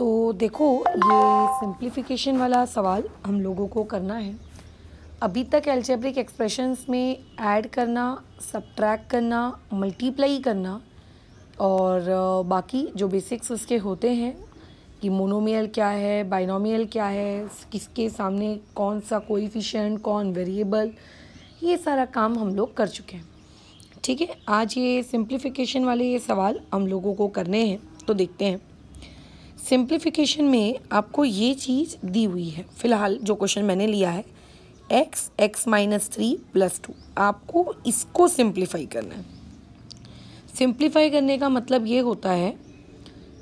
तो देखो ये सिंप्लीफिकेशन वाला सवाल हम लोगों को करना है अभी तक एल्जेब्रिक एक्सप्रेशंस में ऐड करना सब्ट्रैक करना मल्टीप्लाई करना और बाकी जो बेसिक्स उसके होते हैं कि मोनोमियल क्या है बाइनोमियल क्या है किसके सामने कौन सा कोइफिशिएंट कौन वेरिएबल ये सारा काम हम लोग कर चुके हैं ठीक है आज ये सिंप्लीफिकेशन वाले ये सवाल हम लोगों को करने हैं तो देखते हैं सिंप्लीफिकेशन में आपको ये चीज़ दी हुई है फिलहाल जो क्वेश्चन मैंने लिया है x x minus three plus two आपको इसको सिंप्लीफाई करना है सिंप्लीफाई करने का मतलब ये होता है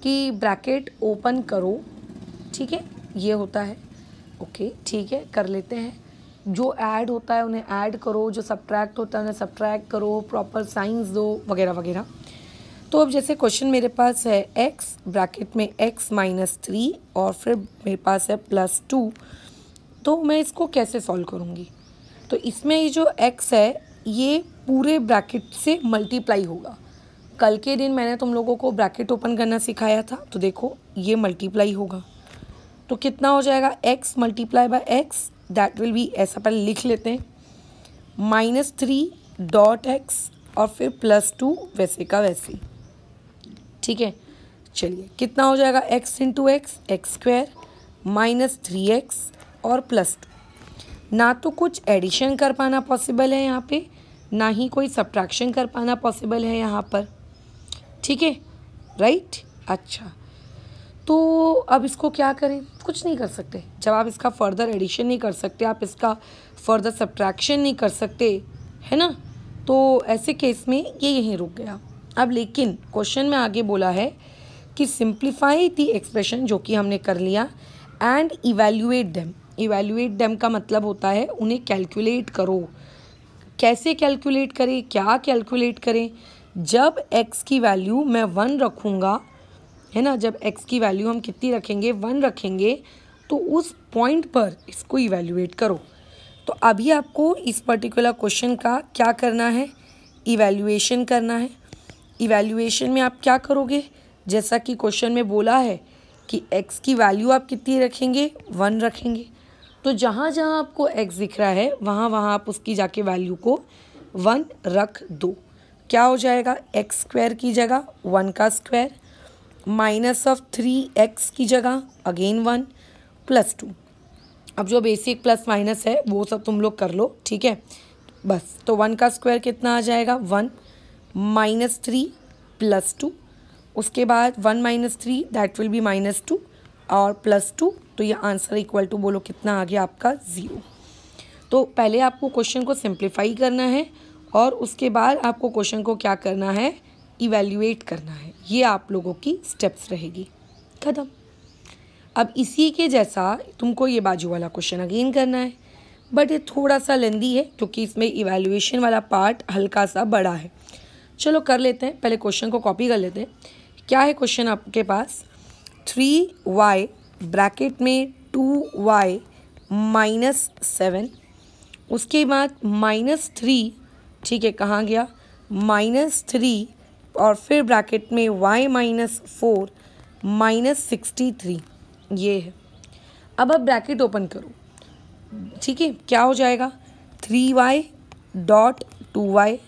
कि ब्रैकेट ओपन करो ठीक है ये होता है ओके ठीक है कर लेते हैं जो ऐड होता है उन्हें ऐड करो जो सब्ट्रैक्ट होता है उन्हें सब्ट्रैक्ट करो प्रॉपर साइंस दो वगैरह वगैरह तो अब जैसे क्वेश्चन मेरे पास है एक्स ब्रैकेट में एक्स माइनस थ्री और फिर मेरे पास है प्लस टू तो मैं इसको कैसे सॉल्व करूँगी तो इसमें ये जो एक्स है ये पूरे ब्रैकेट से मल्टीप्लाई होगा कल के दिन मैंने तुम लोगों को ब्रैकेट ओपन करना सिखाया था तो देखो ये मल्टीप्लाई होगा तो कितना हो जाएगा x multiply by x that will be ऐसा पहले लिख लेते हैं माइनस थ्री डॉट एक्स और फिर प्लस टू वैसे का वैसे ठीक है चलिए कितना हो जाएगा x into x x square minus three x और प्लस टू ना तो कुछ एडिशन कर पाना पॉसिबल है यहाँ पे ना ही कोई सब्ट्रैक्शन कर पाना पॉसिबल है यहाँ पर ठीक है राइट अच्छा तो अब इसको क्या करें कुछ नहीं कर सकते जब आप इसका फर्दर एडिशन नहीं कर सकते आप इसका फर्दर सब्ट्रैक्शन नहीं कर सकते है ना तो ऐसे केस में ये यहीं रुक गया अब लेकिन क्वेश्चन में आगे बोला है कि सिंप्लीफाई दी एक्सप्रेशन जो कि हमने कर लिया and evaluate them evaluate them का मतलब होता है उन्हें कैलकुलेट करो कैसे कैलकुलेट करें क्या कैलकुलेट करें जब x की वैल्यू मैं वन रखूँगा है ना जब x की वैल्यू हम कितनी रखेंगे वन रखेंगे तो उस पॉइंट पर इसको इवेल्यूएट करो तो अभी आपको इस पर्टिकुलर क्वेश्चन का क्या करना है इवेल्युएशन करना है इवेल्यूएशन में आप क्या करोगे जैसा कि क्वेश्चन में बोला है कि एक्स की वैल्यू आप कितनी रखेंगे वन रखेंगे तो जहाँ जहाँ आपको एक्स दिख रहा है वहाँ वहाँ आप उसकी जाके वैल्यू को वन रख दो क्या हो जाएगा एक्स स्क्वायर की जगह वन का square minus of three x की जगह अगेन वन प्लस टू अब जो बेसिक प्लस माइनस है वो सब तुम लोग कर लो ठीक है बस तो वन का स्क्वायर कितना आ जाएगा one minus three plus two उसके बाद one minus three that will be minus two और प्लस टू तो ये आंसर इक्वल टू बोलो कितना आ गया आपका ज़ीरो तो पहले आपको क्वेश्चन को सिंप्लीफाई करना है और उसके बाद आपको क्वेश्चन को क्या करना है इवेल्यूएट करना है ये आप लोगों की स्टेप्स रहेगी कदम अब इसी के जैसा तुमको ये बाजू वाला क्वेश्चन अगेन करना है बट ये थोड़ा सा लेंदी है क्योंकि इसमें इवेल्यूएशन वाला पार्ट हल्का सा बड़ा है चलो कर लेते हैं पहले क्वेश्चन को कॉपी कर लेते हैं क्या है क्वेश्चन आपके पास थ्री वाई ब्रैकेट में टू वाई माइनस सेवन उसके बाद माइनस थ्री ठीक है कहाँ गया माइनस थ्री और फिर ब्रैकेट में y minus four minus sixty three ये है अब अब ब्रैकेट ओपन करो ठीक है क्या हो जाएगा three y dot two y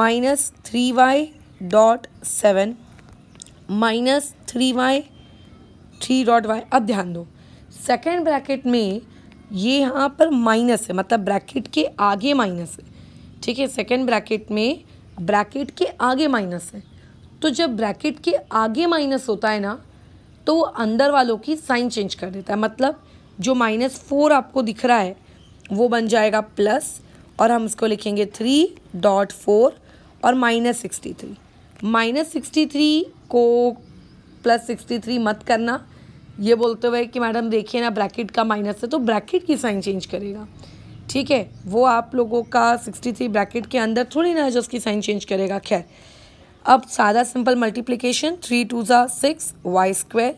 minus three y dot seven minus three y three dot y अब ध्यान दो सेकेंड ब्रैकेट में ये यहाँ पर माइनस है मतलब ब्रैकेट के आगे माइनस है ठीक है सेकेंड ब्रैकेट में ब्रैकेट के आगे माइनस है तो जब ब्रैकेट के आगे माइनस होता है ना तो वो अंदर वालों की साइन चेंज कर देता है मतलब जो माइनस फोर आपको दिख रहा है वो बन जाएगा प्लस और हम इसको लिखेंगे थ्री डॉट फोर और minus sixty three minus sixty three को प्लस सिक्सटी थ्री मत करना ये बोलते हुए कि मैडम देखिए ना ब्रैकेट का माइनस है तो ब्रैकेट की साइन चेंज करेगा ठीक है वो आप लोगों का सिक्सटी थ्री ब्रैकेट के अंदर थोड़ी ना जो उसकी साइन चेंज करेगा खैर अब सादा सिंपल मल्टीप्लीकेशन थ्री टू ज़ा सिक्स वाई स्क्वायर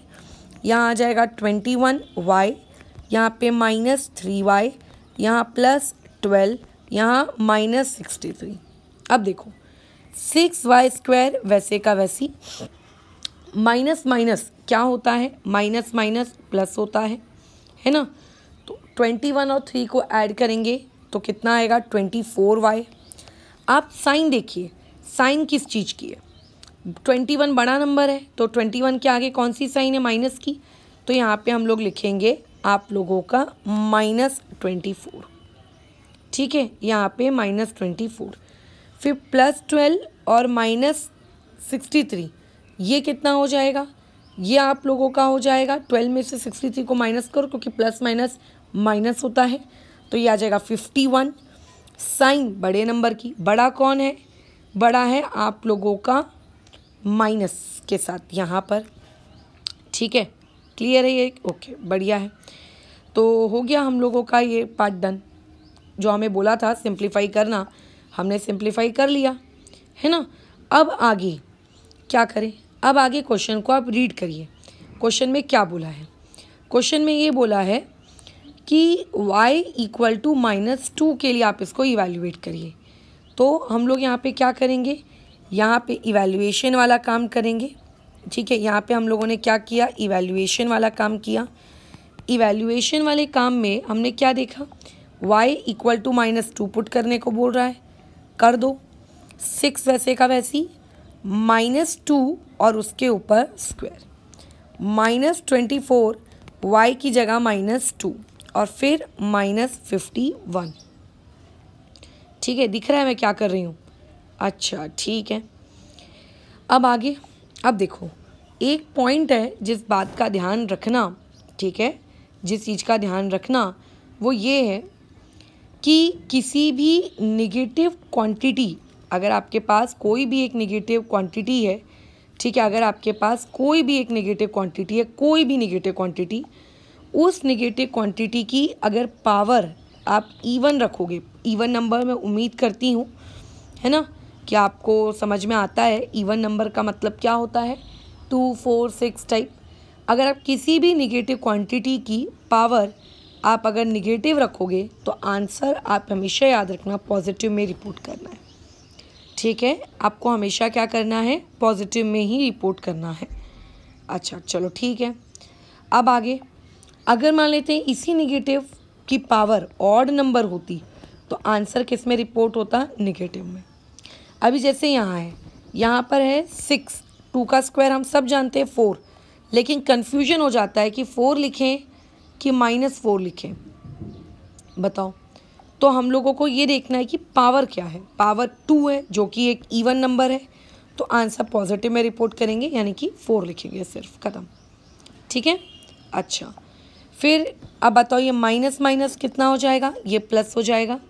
यहाँ आ जाएगा ट्वेंटी वन वाई यहाँ पे माइनस थ्री वाई यहाँ प्लस ट्वेल्व यहाँ माइनस सिक्सटी थ्री अब देखो सिक्स वाई स्क्वायर वैसे का वैसी माइनस माइनस क्या होता है माइनस माइनस प्लस होता है है ना तो ट्वेंटी वन और थ्री को ऐड करेंगे तो कितना आएगा ट्वेंटी फोर वाई आप साइन देखिए साइन किस चीज़ की है ट्वेंटी वन बड़ा नंबर है तो ट्वेंटी वन के आगे कौन सी साइन है माइनस की तो यहाँ पे हम लोग लिखेंगे आप लोगों का माइनस ट्वेंटी फोर ठीक है यहाँ पे माइनस ट्वेंटी फोर फिर प्लस ट्वेल्व और माइनस सिक्सटी थ्री ये कितना हो जाएगा ये आप लोगों का हो जाएगा ट्वेल्व में से सिक्सटी थ्री को माइनस करो क्योंकि प्लस माइनस माइनस होता है तो ये आ जाएगा फिफ्टी वन साइन बड़े नंबर की बड़ा कौन है बड़ा है आप लोगों का माइनस के साथ यहाँ पर ठीक है क्लियर है ये ओके बढ़िया है तो हो गया हम लोगों का ये पार्ट डन जो हमें बोला था सिंप्लीफाई करना हमने सिंप्लीफाई कर लिया है ना अब आगे क्या करें अब आगे क्वेश्चन को आप रीड करिए क्वेश्चन में क्या बोला है क्वेश्चन में ये बोला है कि y equal to minus two के लिए आप इसको इवेल्यूएट करिए तो हम लोग यहाँ पे क्या करेंगे यहाँ पे इवेल्यूएशन वाला काम करेंगे ठीक है यहाँ पे हम लोगों ने क्या किया इवेल्यूएशन वाला काम किया इवेल्यूएशन वाले काम में हमने क्या देखा y equal to minus two put करने को बोल रहा है कर दो सिक्स वैसे का वैसी माइनस टू और उसके ऊपर square minus twenty four y की जगह माइनस टू और फिर माइनस फिफ्टी वन ठीक है दिख रहा है मैं क्या कर रही हूँ अच्छा ठीक है अब आगे अब देखो एक पॉइंट है जिस बात का ध्यान रखना ठीक है जिस चीज़ का ध्यान रखना वो ये है कि किसी भी निगेटिव क्वांटिटी अगर आपके पास कोई भी एक निगेटिव क्वांटिटी है ठीक है अगर आपके पास कोई भी एक निगेटिव क्वांटिटी है कोई भी निगेटिव क्वांटिटी उस निगेटिव क्वांटिटी की अगर पावर आप इवन रखोगे इवन नंबर में उम्मीद करती हूँ है ना कि आपको समझ में आता है इवन नंबर का मतलब क्या होता है टू फोर सिक्स टाइप अगर आप किसी भी निगेटिव क्वांटिटी की पावर आप अगर निगेटिव रखोगे तो आंसर आप हमेशा याद रखना पॉजिटिव में रिपोर्ट करना है ठीक है आपको हमेशा क्या करना है पॉजिटिव में ही रिपोर्ट करना है अच्छा चलो ठीक है अब आगे अगर मान लेते हैं इसी निगेटिव की पावर ऑड नंबर होती तो आंसर किस में रिपोर्ट होता निगेटिव में अभी जैसे यहाँ है यहाँ पर है सिक्स टू का स्क्वायर हम सब जानते हैं फोर लेकिन कन्फ्यूजन हो जाता है कि फोर लिखें कि माइनस फोर लिखें बताओ तो हम लोगों को ये देखना है कि पावर क्या है पावर टू है जो कि एक इवन नंबर है तो आंसर पॉजिटिव में रिपोर्ट करेंगे यानी कि फोर लिखेंगे सिर्फ कदम ठीक है अच्छा फिर अब बताओ ये माइनस माइनस कितना हो जाएगा ये प्लस हो जाएगा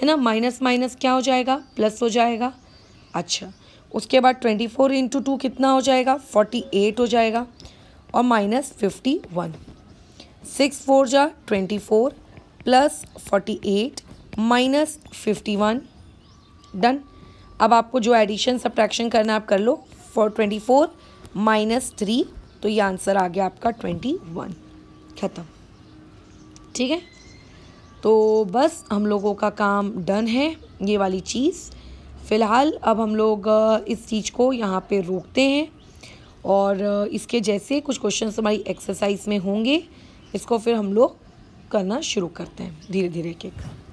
है ना माइनस माइनस क्या हो जाएगा प्लस हो जाएगा अच्छा उसके बाद ट्वेंटी फोर इंटू टू कितना हो जाएगा फोर्टी एट हो जाएगा और minus fifty one six four जा twenty four plus forty eight minus fifty one done अब आपको जो एडिशन सब्ट्रैक्शन करना है आप कर लो four twenty four minus three तो ये आंसर आ गया आपका ट्वेंटी वन ख़त्म ठीक है तो बस हम लोगों का काम डन है ये वाली चीज़ फ़िलहाल अब हम लोग इस चीज़ को यहाँ पे रोकते हैं और इसके जैसे कुछ क्वेश्चन हमारी एक्सरसाइज में होंगे इसको फिर हम लोग करना शुरू करते हैं धीरे धीरे केक